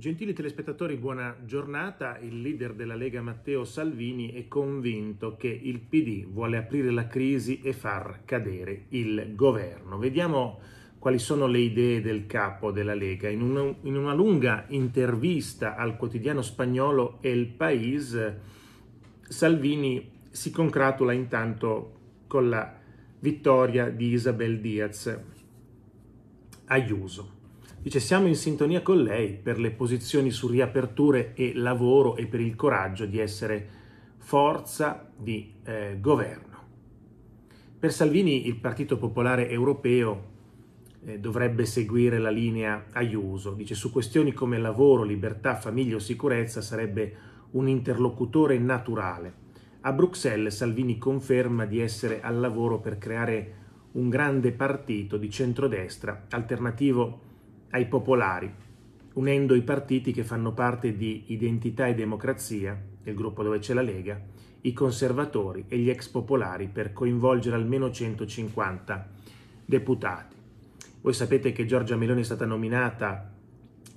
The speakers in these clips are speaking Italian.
Gentili telespettatori, buona giornata. Il leader della Lega Matteo Salvini è convinto che il PD vuole aprire la crisi e far cadere il governo. Vediamo quali sono le idee del capo della Lega. In una, in una lunga intervista al quotidiano spagnolo El País, Salvini si congratula intanto con la vittoria di Isabel Diaz Ayuso. Dice siamo in sintonia con lei per le posizioni su riaperture e lavoro e per il coraggio di essere forza di eh, governo. Per Salvini il Partito Popolare Europeo eh, dovrebbe seguire la linea Aiuso. Dice su questioni come lavoro, libertà, famiglia o sicurezza sarebbe un interlocutore naturale. A Bruxelles Salvini conferma di essere al lavoro per creare un grande partito di centrodestra alternativo ai popolari, unendo i partiti che fanno parte di Identità e Democrazia, il gruppo dove c'è la Lega, i conservatori e gli ex popolari per coinvolgere almeno 150 deputati. Voi sapete che Giorgia Meloni è stata nominata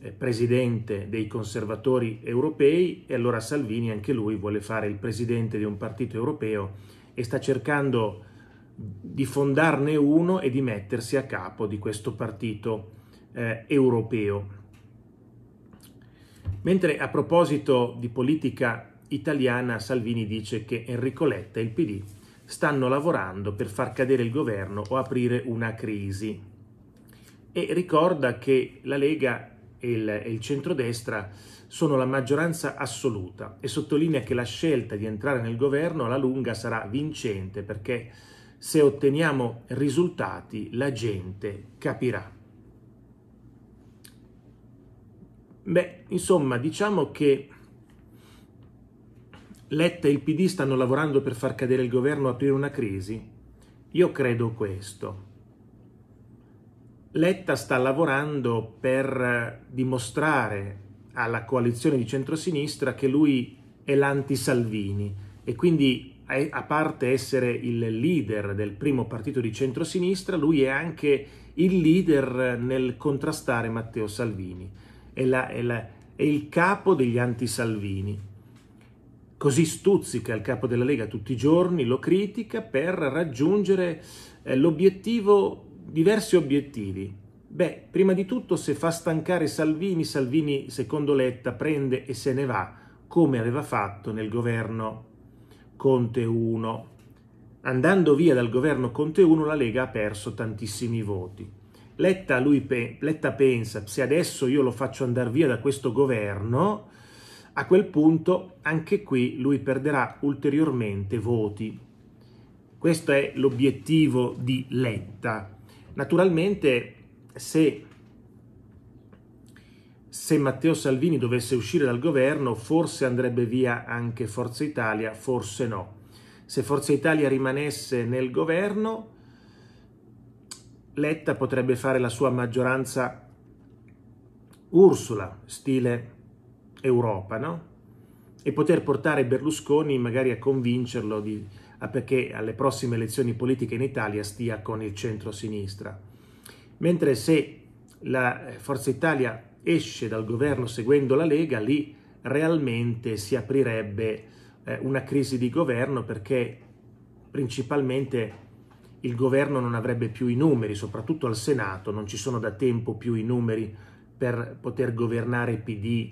eh, presidente dei conservatori europei e allora Salvini anche lui vuole fare il presidente di un partito europeo e sta cercando di fondarne uno e di mettersi a capo di questo partito europeo eh, europeo. Mentre a proposito di politica italiana, Salvini dice che Enrico Letta e il PD stanno lavorando per far cadere il governo o aprire una crisi. E ricorda che la Lega e il, e il centrodestra sono la maggioranza assoluta e sottolinea che la scelta di entrare nel governo alla lunga sarà vincente perché se otteniamo risultati la gente capirà. Beh, insomma, diciamo che Letta e il PD stanno lavorando per far cadere il governo, e aprire una crisi? Io credo questo. Letta sta lavorando per dimostrare alla coalizione di centrosinistra che lui è l'anti-Salvini e quindi a parte essere il leader del primo partito di centrosinistra, lui è anche il leader nel contrastare Matteo Salvini è, la, è, la, è il capo degli anti-Salvini. Così stuzzica il capo della Lega tutti i giorni, lo critica per raggiungere eh, l'obiettivo, diversi obiettivi. Beh, prima di tutto se fa stancare Salvini, Salvini secondo Letta prende e se ne va, come aveva fatto nel governo Conte 1. Andando via dal governo Conte 1 la Lega ha perso tantissimi voti. Letta, lui, Letta pensa, se adesso io lo faccio andare via da questo governo, a quel punto anche qui lui perderà ulteriormente voti. Questo è l'obiettivo di Letta. Naturalmente se, se, Matteo Salvini dovesse uscire dal governo forse andrebbe via anche Forza Italia, forse no. Se Forza Italia rimanesse nel governo Letta potrebbe fare la sua maggioranza Ursula, stile Europa, no? E poter portare Berlusconi magari a convincerlo di, a perché alle prossime elezioni politiche in Italia stia con il centro-sinistra. Mentre se la Forza Italia esce dal governo seguendo la Lega, lì realmente si aprirebbe eh, una crisi di governo perché principalmente il governo non avrebbe più i numeri, soprattutto al Senato non ci sono da tempo più i numeri per poter governare PD,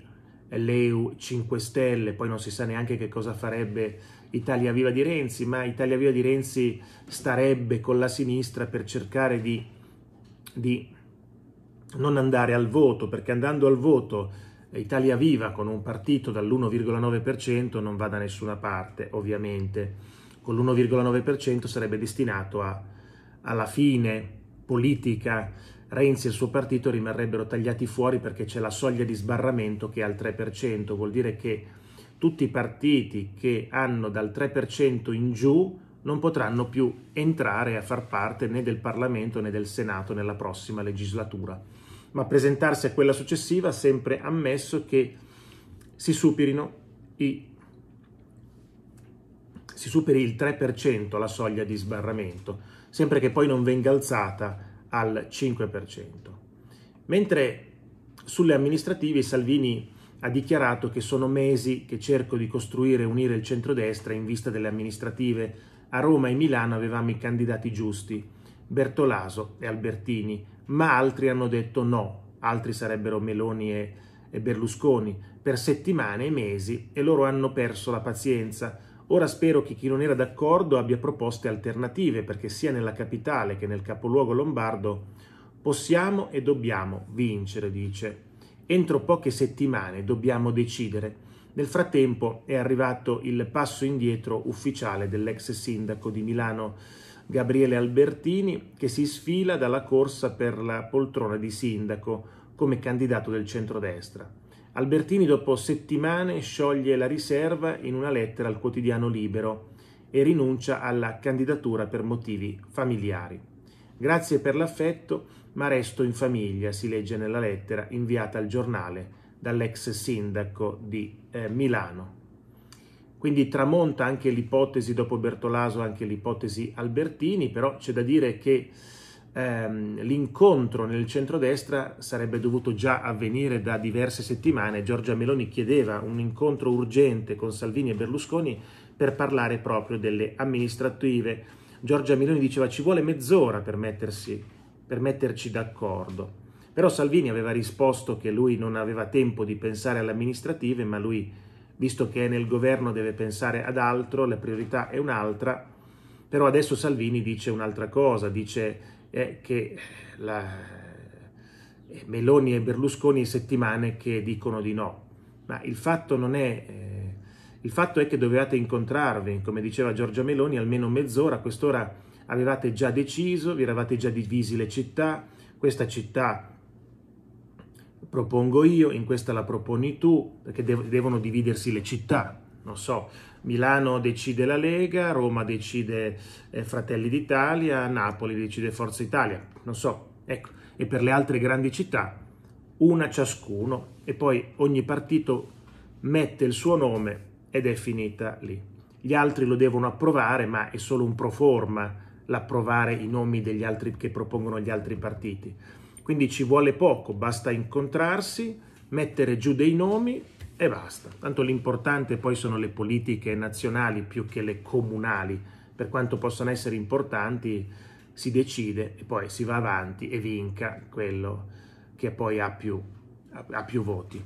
l'EU, 5 Stelle, poi non si sa neanche che cosa farebbe Italia Viva di Renzi, ma Italia Viva di Renzi starebbe con la sinistra per cercare di, di non andare al voto, perché andando al voto Italia Viva con un partito dall'1,9% non va da nessuna parte, ovviamente con l'1,9% sarebbe destinato a, alla fine politica Renzi e il suo partito rimarrebbero tagliati fuori perché c'è la soglia di sbarramento che è al 3%, vuol dire che tutti i partiti che hanno dal 3% in giù non potranno più entrare a far parte né del Parlamento né del Senato nella prossima legislatura, ma presentarsi a quella successiva sempre ammesso che si superino i si superi il 3% la soglia di sbarramento, sempre che poi non venga alzata al 5%. Mentre sulle amministrative Salvini ha dichiarato che sono mesi che cerco di costruire e unire il centrodestra in vista delle amministrative. A Roma e Milano avevamo i candidati giusti, Bertolaso e Albertini, ma altri hanno detto no, altri sarebbero Meloni e, Berlusconi, per settimane e mesi e loro hanno perso la pazienza Ora spero che chi non era d'accordo abbia proposte alternative perché sia nella capitale che nel capoluogo lombardo possiamo e dobbiamo vincere, dice. Entro poche settimane dobbiamo decidere. Nel frattempo è arrivato il passo indietro ufficiale dell'ex sindaco di Milano Gabriele Albertini che si sfila dalla corsa per la poltrona di sindaco come candidato del centrodestra. Albertini dopo settimane scioglie la riserva in una lettera al quotidiano Libero e rinuncia alla candidatura per motivi familiari. Grazie per l'affetto, ma resto in famiglia, si legge nella lettera inviata al giornale dall'ex sindaco di eh, Milano. Quindi tramonta anche l'ipotesi, dopo Bertolaso, anche l'ipotesi Albertini, però c'è da dire che ehm, l'incontro nel centrodestra sarebbe dovuto già avvenire da diverse settimane. Giorgia Meloni chiedeva un incontro urgente con Salvini e Berlusconi per parlare proprio delle amministrative. Giorgia Meloni diceva ci vuole mezz'ora per, mettersi, per metterci d'accordo. Però Salvini aveva risposto che lui non aveva tempo di pensare alle amministrative, ma lui, visto che è nel governo, deve pensare ad altro, la priorità è un'altra. Però adesso Salvini dice un'altra cosa, dice eh, che la, eh, Meloni e Berlusconi settimane che dicono di no. Ma il fatto non è... Eh, il fatto è che dovevate incontrarvi, come diceva Giorgia Meloni, almeno mezz'ora, a quest'ora avevate già deciso, vi eravate già divisi le città, questa città propongo io, in questa la proponi tu, perché dev devono dividersi le città, non so, Milano decide la Lega, Roma decide eh, Fratelli d'Italia, Napoli decide Forza Italia, non so, ecco, e per le altre grandi città una ciascuno e poi ogni partito mette il suo nome ed è finita lì. Gli altri lo devono approvare, ma è solo un pro forma l'approvare i nomi degli altri che propongono gli altri partiti. Quindi ci vuole poco, basta incontrarsi, mettere giù dei nomi e basta. Tanto l'importante poi sono le politiche nazionali più che le comunali, per quanto possano essere importanti si decide e poi si va avanti e vinca quello che poi ha più, ha più voti.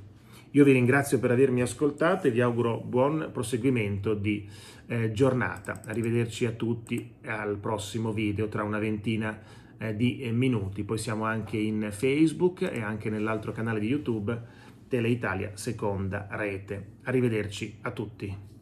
Io vi ringrazio per avermi ascoltato e vi auguro buon proseguimento di eh, giornata. Arrivederci a tutti al prossimo video tra una ventina eh, di eh, minuti. Poi siamo anche in Facebook e anche nell'altro canale di YouTube Teleitalia seconda rete. Arrivederci a tutti.